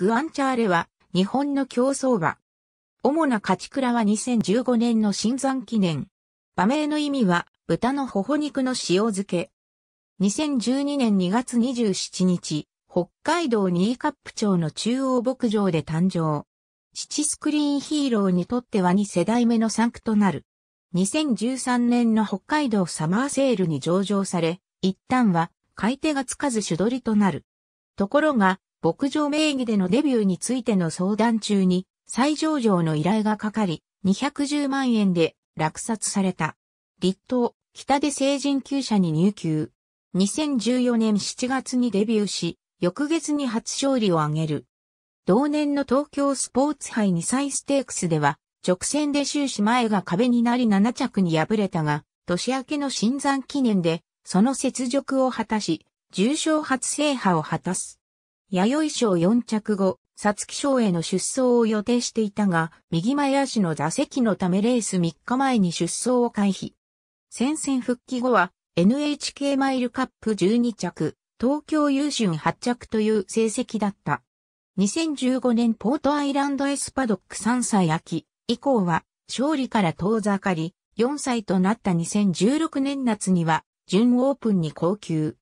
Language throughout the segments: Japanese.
グアンチャーレは日本の競争馬。主な勝ち倉は2015年の新山記念。馬名の意味は豚の頬肉の塩漬け。2012年2月27日、北海道新カップ町の中央牧場で誕生。父スクリーンヒーローにとっては2世代目の産区となる。2013年の北海道サマーセールに上場され、一旦は買い手がつかず主取りとなる。ところが、牧場名義でのデビューについての相談中に再上場の依頼がかかり、210万円で落札された。立東、北で成人級者に入級。2014年7月にデビューし、翌月に初勝利を挙げる。同年の東京スポーツ杯2歳ステークスでは、直線で終始前が壁になり7着に敗れたが、年明けの新山記念で、その雪辱を果たし、重賞初制覇を果たす。弥生賞4着後、皐月賞への出走を予定していたが、右前足の座席のためレース3日前に出走を回避。戦線復帰後は、NHK マイルカップ12着、東京優春8着という成績だった。2015年ポートアイランドエスパドック3歳秋以降は勝利から遠ざかり4歳となった2016年夏には準オープンに高級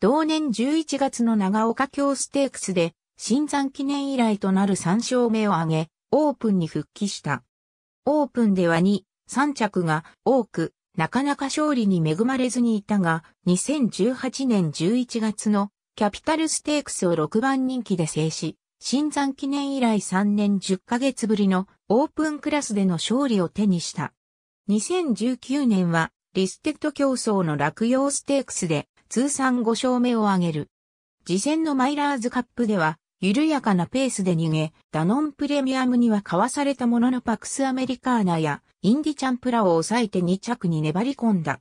同年11月の長岡京ステークスで、新山記念以来となる3勝目を挙げ、オープンに復帰した。オープンでは2、3着が多く、なかなか勝利に恵まれずにいたが、2018年11月のキャピタルステークスを6番人気で制し、新山記念以来3年10ヶ月ぶりのオープンクラスでの勝利を手にした。2019年はリステッド競争の落葉ステークスで通算5勝目を挙げる。次戦のマイラーズカップでは、緩やかなペースで逃げ、ダノンプレミアムには交わされたもののパクスアメリカーナやインディチャンプラを抑えて2着に粘り込んだ。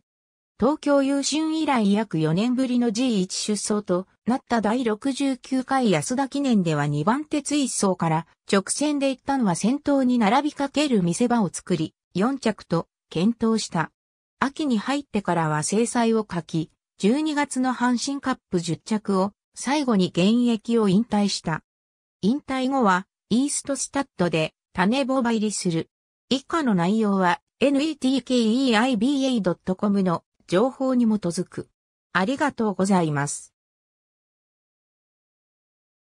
東京優春以来約4年ぶりの G1 出走となった第69回安田記念では2番手追走から直線で行ったのは先頭に並びかける見せ場を作り4着と検討した。秋に入ってからは制裁を書き、12月の阪神カップ10着を最後に現役を引退した。引退後はイーストスタッドで種ボバ入りする。以下の内容は netkeiba.com の情報に基づく。ありがとうございます。